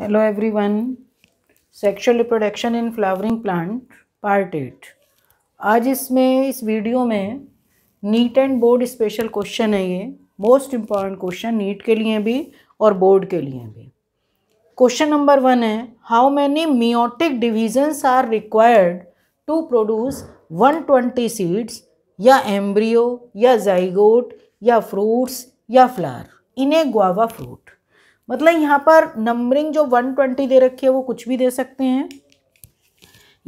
hello everyone sexual reproduction in flowering plant part eight आज इसमें इस वीडियो में NEET and board special question है ये मोस्ट इम्पॉर्टेंट क्वेश्चन नीट के लिए भी और बोर्ड के लिए भी क्वेश्चन नंबर वन है how many meiotic divisions are required to produce 120 seeds या एम्ब्रियो या जाइगोट या फ्रूट्स या flower in a guava fruit मतलब यहाँ पर नंबरिंग जो 120 दे रखी है वो कुछ भी दे सकते हैं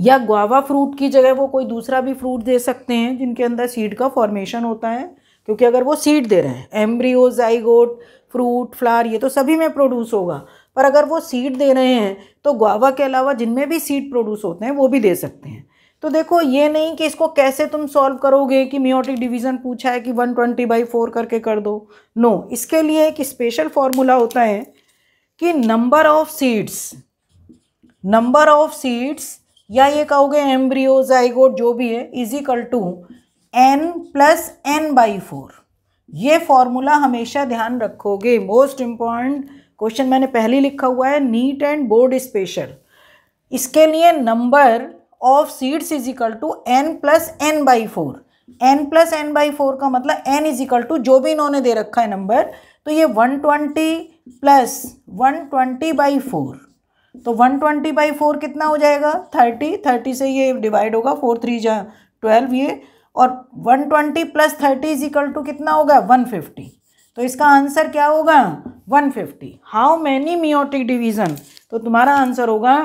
या ग्वावा फ्रूट की जगह वो कोई दूसरा भी फ्रूट दे सकते हैं जिनके अंदर सीड का फॉर्मेशन होता है क्योंकि अगर वो सीड दे रहे हैं एम्ब्रियो जाइगोट फ्रूट फ्लावर ये तो सभी में प्रोड्यूस होगा पर अगर वो सीड दे रहे हैं तो ग्वावा के अलावा जिनमें भी सीड प्रोड्यूस होते हैं वो भी दे सकते हैं तो देखो ये नहीं कि इसको कैसे तुम सॉल्व करोगे कि मियोटिक डिवीज़न पूछा है कि वन ट्वेंटी बाई फोर करके कर दो नो no, इसके लिए एक स्पेशल फॉर्मूला होता है कि number of seeds number of seeds या ये कहोगे एम्ब्रियो जाइगोट जो भी है is equal to n plus n by four ये फॉर्मूला हमेशा ध्यान रखोगे मोस्ट इम्पॉर्टेंट क्वेश्चन मैंने पहले लिखा हुआ है नीट एंड बोर्ड स्पेशल इसके लिए number of seeds is equal to n plus n by four n plus n by four का मतलब एन इज इक्वल टू जो भी इन्होंने दे रखा है नंबर तो ये one twenty plus one twenty by four तो वन ट्वेंटी बाई फोर कितना हो जाएगा थर्टी थर्टी से ये डिवाइड होगा फोर थ्री जहाँ ट्वेल्व ये और one twenty plus thirty is equal to कितना होगा वन फिफ्टी तो इसका आंसर क्या होगा one fifty how many meiotic division तो तुम्हारा आंसर होगा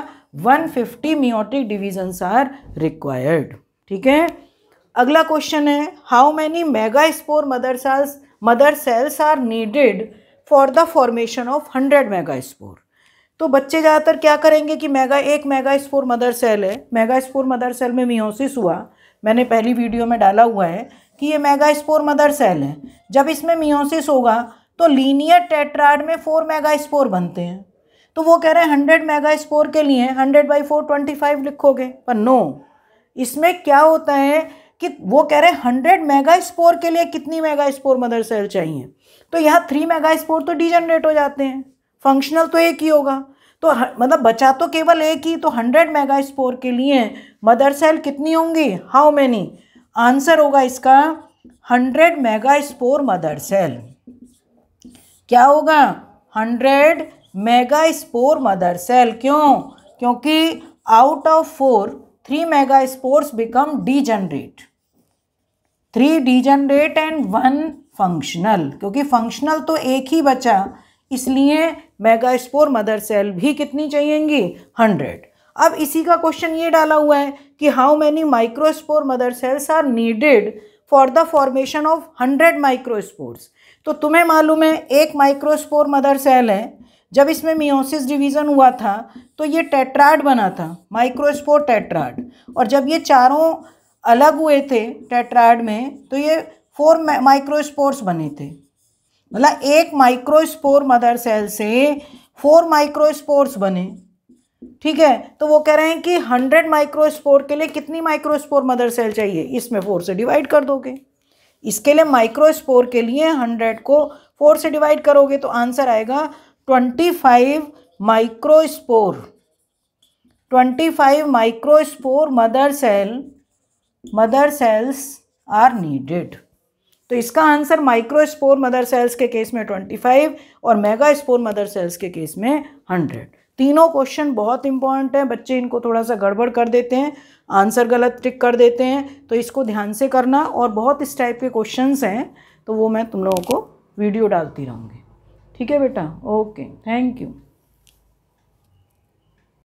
150 मियोटिक डिविजन्स आर रिक्वायर्ड ठीक है अगला क्वेश्चन है how many megaspore mother cells mother cells are needed for the formation of hundred megaspore तो बच्चे ज़्यादातर क्या करेंगे कि मेगा एक मेगा स्पोर मदर सेल है मेगा स्पोर मदर सेल में मियोसिस हुआ मैंने पहली वीडियो में डाला हुआ है कि ये मेगा स्पोर मदर सेल है जब इसमें मियोसिस होगा तो लीनियर टेट्राड में फोर मेगा स्पोर बनते हैं तो वो कह रहे हैं हंड्रेड मेगा स्कोर के लिए hundred by four twenty five लिखोगे पर नो इसमें क्या होता है कि वो कह रहे हैं हंड्रेड मेगा स्पोर के लिए कितनी मेगा स्पोर मदर सेल चाहिए तो यहाँ थ्री मेगा स्पोर तो डिजनरेट हो जाते हैं फंक्शनल तो एक ही होगा तो मतलब बचा तो केवल एक ही तो हंड्रेड मेगा स्पोर के लिए मदर सेल कितनी होंगी हाउ मैनी आंसर होगा इसका hundred megaspore mother cell क्या होगा hundred megaspore mother cell क्यों क्योंकि out of four three megaspores become degenerate three degenerate and one functional क्योंकि फंक्शनल तो एक ही बचा इसलिए मेगा स्पोर मदर सेल भी कितनी चाहिएंगी हंड्रेड अब इसी का क्वेश्चन ये डाला हुआ है कि how many microspore mother cells are needed for the formation of hundred microspores तो तुम्हें मालूम है एक माइक्रोस्पोर मदर सेल है जब इसमें मियोसिस डिवीज़न हुआ था तो ये टेट्राड बना था माइक्रोस्पोर टेट्राड और जब ये चारों अलग हुए थे टेट्राड में तो ये फोर माइक्रोस्पोर्स बने थे मतलब एक माइक्रोस्पोर मदर सेल से फोर माइक्रोस्पोर्स बने ठीक है तो वो कह रहे हैं कि हंड्रेड माइक्रोस्पोर के लिए कितनी माइक्रोस्पोर मदर सेल चाहिए इसमें फोर से डिवाइड कर दोगे इसके लिए माइक्रोस्पोर के लिए हंड्रेड को फोर से डिवाइड करोगे तो आंसर आएगा twenty five microspore twenty five microspore mother cell mother cells are needed तो इसका आंसर माइक्रोस्पोर मदर सेल्स के केस में ट्वेंटी फाइव और मेगा स्पोर मदर सेल्स के केस में हंड्रेड तीनों क्वेश्चन बहुत इंपॉर्टेंट हैं बच्चे इनको थोड़ा सा गड़बड़ कर देते हैं आंसर गलत टिक कर देते हैं तो इसको ध्यान से करना और बहुत इस टाइप के क्वेश्चंस हैं तो वो मैं तुम लोगों को वीडियो डालती रहूँगी ठीक है बेटा ओके थैंक यू